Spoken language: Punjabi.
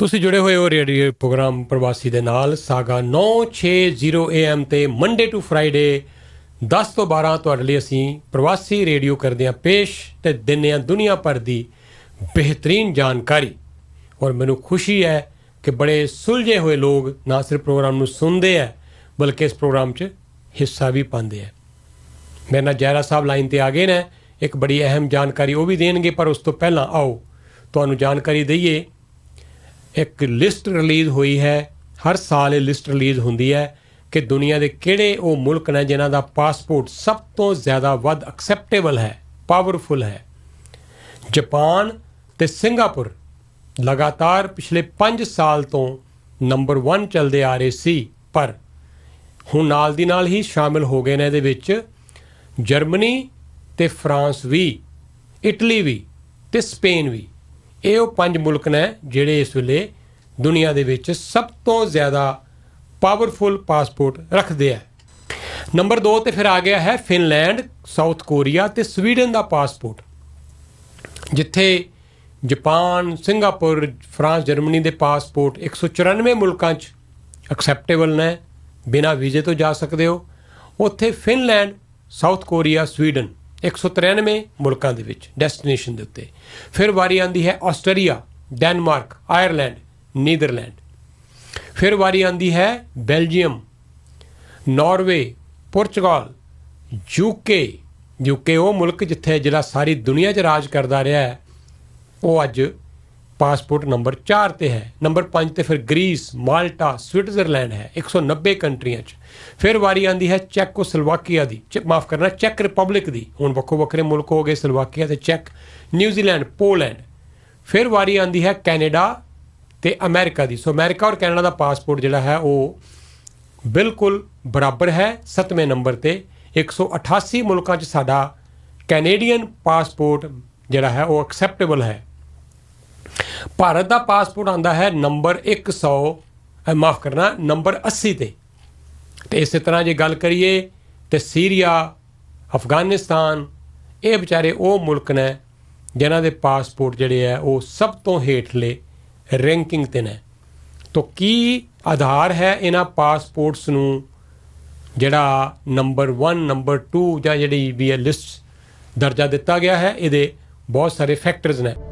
ਤੁਸੀਂ ਜੁੜੇ ਹੋਏ ਹੋ ਰੇਡੀਓ ਪ੍ਰੋਗਰਾਮ ਪ੍ਰਵਾਸੀ ਦੇ ਨਾਲ ਸਾਗਾ 960 AM ਤੇ ਮੰਡੇ ਟੂ ਫਰਡੇ 10 ਤੋਂ 12 ਤੁਹਾਡੇ ਲਈ ਅਸੀਂ ਪ੍ਰਵਾਸੀ ਰੇਡੀਓ ਕਰਦੇ ਹਾਂ ਪੇਸ਼ ਤੇ ਦਿੰਨੇ ਆ ਦੁਨੀਆ ਭਰ ਦੀ ਬਿਹਤਰੀਨ ਜਾਣਕਾਰੀ ਔਰ ਮੈਨੂੰ ਖੁਸ਼ੀ ਹੈ ਕਿ ਬੜੇ ਸੁਲਝੇ ਹੋਏ ਲੋਕ ਨਾ ਸਿਰਫ ਪ੍ਰੋਗਰਾਮ ਨੂੰ ਸੁਣਦੇ ਆ ਬਲਕਿ ਇਸ ਪ੍ਰੋਗਰਾਮ 'ਚ ਹਿੱਸਾ ਵੀ ਪਾਉਂਦੇ ਆ ਮੇਰੇ ਨਾਲ ਜੈਰਾ ਸਾਹਿਬ ਲਾਈਨ ਤੇ ਆ ਗਏ ਨੇ ਇੱਕ ਬੜੀ ਅਹਿਮ ਜਾਣਕਾਰੀ ਉਹ ਵੀ ਦੇਣਗੇ ਪਰ ਉਸ ਤੋਂ ਪਹਿਲਾਂ ਆਓ ਤੁਹਾਨੂੰ ਜਾਣਕਾਰੀ ਦਈਏ ਇੱਕ ਲਿਸਟ ਰਿਲੀਜ਼ ਹੋਈ ਹੈ ਹਰ ਸਾਲ ਇਹ ਲਿਸਟ ਰਿਲੀਜ਼ ਹੁੰਦੀ ਹੈ ਕਿ ਦੁਨੀਆ ਦੇ ਕਿਹੜੇ ਉਹ ਮੁਲਕ ਨੇ ਜਿਨ੍ਹਾਂ ਦਾ ਪਾਸਪੋਰਟ ਸਭ ਤੋਂ ਜ਼ਿਆਦਾ ਵੱਧ ਐਕਸੈਪਟੇਬਲ ਹੈ ਪਾਵਰਫੁਲ ਹੈ ਜਾਪਾਨ ਤੇ ਸਿੰਗਾਪੁਰ ਲਗਾਤਾਰ ਪਿਛਲੇ 5 ਸਾਲ ਤੋਂ ਨੰਬਰ 1 ਚੱਲਦੇ ਆ ਰਹੇ ਸੀ ਪਰ ਹੁਣ ਨਾਲ ਦੀ ਨਾਲ ਹੀ ਸ਼ਾਮਿਲ ਹੋ ਗਏ ਨੇ ਇਹਦੇ ਵਿੱਚ ਜਰਮਨੀ ਤੇ ਫਰਾਂਸ ਵੀ ਇਟਲੀ ਵੀ ਤੇ ਸਪੇਨ ਵੀ ਇਹ ਉਹ ਪੰਜ ਮੁਲਕ ਨੇ ਜਿਹੜੇ ਇਸ ਵੇਲੇ ਦੁਨੀਆ ਦੇ ਵਿੱਚ ਸਭ ਤੋਂ ਜ਼ਿਆਦਾ ਪਾਵਰਫੁਲ ਪਾਸਪੋਰਟ ਰੱਖਦੇ ਆ ਨੰਬਰ 2 ਤੇ ਫਿਰ ਆ ਗਿਆ ਹੈ ਫਿਨਲੈਂਡ ਸਾਊਥ ਕੋਰੀਆ ਤੇ ਸਵੀਡਨ ਦਾ ਪਾਸਪੋਰਟ ਜਿੱਥੇ ਜਾਪਾਨ ਸਿੰਗਾਪੁਰ ਫਰਾਂਸ ਜਰਮਨੀ ਦੇ ਪਾਸਪੋਰਟ 194 ਮੁਲਕਾਂ 'ਚ ਐਕਸੈਪਟੇਬਲ ਨੇ ਬਿਨਾ ਵੀਜ਼ੇ ਤੋਂ ਜਾ ਸਕਦੇ ਹੋ ਉੱਥੇ ਫਿਨਲੈਂਡ ਸਾਊਥ ਕੋਰੀਆ ਸਵੀਡਨ 193 ਮੁਲਕਾਂ ਦੇ ਵਿੱਚ ਡੈਸਟੀਨੇਸ਼ਨ ਦੇ ਉੱਤੇ ਫਿਰ ਵਾਰੀ ਆਂਦੀ ਹੈ ਆਸਟਰੀਆ ਡੈਨਮਾਰਕ ਆਇਰਲੈਂਡ ਨੀਦਰਲੈਂਡ ਫਿਰ ਵਾਰੀ ਆਂਦੀ ਹੈ ਬੈਲਜੀਅਮ ਨਾਰਵੇ ਪੁਰਤਗਾਲ ਯੂਕੇ ਯੂਕੇ ਉਹ ਮੁਲਕ ਜਿੱਥੇ ਜਿਹੜਾ ਸਾਰੀ ਦੁਨੀਆ 'ਚ ਰਾਜ ਕਰਦਾ ਰਿਹਾ ਹੈ ਉਹ ਅੱਜ ਪਾਸਪੋਰਟ ਨੰਬਰ 4 ਤੇ ਹੈ ਨੰਬਰ 5 ਤੇ ਫਿਰ ਗ੍ਰੀਸ ਮਾਲਟਾ ਸਵਿਟਜ਼ਰਲੈਂਡ ਹੈ 190 ਕੰਟਰੀਆਂ 'ਚ ਫਿਰ ਵਾਰੀ ਆਂਦੀ ਹੈ ਸਲਵਾਕੀਆ ਦੀ ਮਾਫ ਕਰਨਾ ਚੈਕ ਰਿਪਬਲਿਕ ਦੀ ਹੁਣ ਵੱਖੋ ਵੱਖਰੇ ਮੁਲਕ ਹੋ ਗਏ ਸਲਵਾਕੀਆ ਤੇ ਚੈਕ ਨਿਊਜ਼ੀਲੈਂਡ ਪੋਲੈਂਡ ਫਿਰ ਵਾਰੀ ਆਂਦੀ ਹੈ ਕੈਨੇਡਾ ਤੇ ਅਮਰੀਕਾ ਦੀ ਸੋ ਅਮਰੀਕਾ ਔਰ ਕੈਨੇਡਾ ਦਾ ਪਾਸਪੋਰਟ ਜਿਹੜਾ ਹੈ ਉਹ ਬਿਲਕੁਲ ਬਰਾਬਰ ਹੈ 7ਵੇਂ ਨੰਬਰ ਤੇ 188 ਮੁਲਕਾਂ 'ਚ ਸਾਡਾ ਕੈਨੇਡੀਅਨ ਪਾਸਪੋਰਟ ਜਿਹੜਾ ਹੈ ਉਹ ਐਕਸੈਪਟੇਬਲ ਹੈ ਭਾਰਤ ਦਾ ਪਾਸਪੋਰਟ ਆਂਦਾ ਹੈ ਨੰਬਰ 100 ਮਾਫ ਕਰਨਾ ਨੰਬਰ 80 ਤੇ ਤੇ ਇਸੇ ਤਰ੍ਹਾਂ ਜੇ ਗੱਲ ਕਰੀਏ ਤੇ ਸੀਰੀਆ ਅਫਗਾਨਿਸਤਾਨ ਇਹ ਵਿਚਾਰੇ ਉਹ ਮੁਲਕ ਨੇ ਜਿਨ੍ਹਾਂ ਦੇ ਪਾਸਪੋਰਟ ਜਿਹੜੇ ਆ ਉਹ ਸਭ ਤੋਂ ਹੇਠਲੇ ਰੈਂਕਿੰਗ ਤੇ ਨੇ ਤੋ ਕੀ ਆਧਾਰ ਹੈ ਇਹਨਾਂ ਪਾਸਪੋਰਟਸ ਨੂੰ ਜਿਹੜਾ ਨੰਬਰ 1 ਨੰਬਰ 2 ਜਾਂ ਜਿਹੜੀ ਵੀ ਲਿਸਟ ਦਰਜਾ ਦਿੱਤਾ ਗਿਆ ਹੈ ਇਹਦੇ ਬਹੁਤ ਸਾਰੇ ਫੈਕਟਰਸ ਨੇ